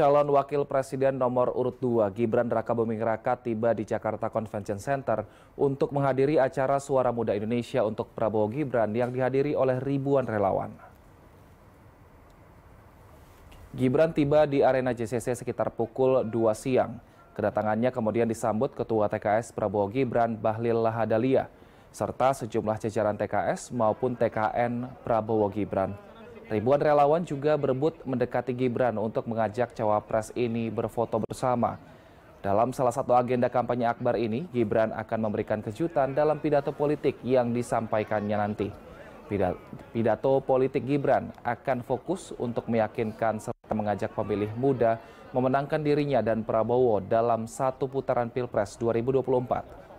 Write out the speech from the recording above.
calon wakil presiden nomor urut 2 Gibran Raka Buming Raka tiba di Jakarta Convention Center untuk menghadiri acara Suara Muda Indonesia untuk Prabowo Gibran yang dihadiri oleh ribuan relawan. Gibran tiba di arena JCC sekitar pukul 2 siang. Kedatangannya kemudian disambut Ketua TKS Prabowo Gibran Bahlil Lahadalia serta sejumlah jajaran TKS maupun TKN Prabowo Gibran. Ribuan relawan juga berebut mendekati Gibran untuk mengajak cawapres ini berfoto bersama. Dalam salah satu agenda kampanye Akbar ini, Gibran akan memberikan kejutan dalam pidato politik yang disampaikannya nanti. Pidato politik Gibran akan fokus untuk meyakinkan serta mengajak pemilih muda memenangkan dirinya dan Prabowo dalam satu putaran Pilpres 2024.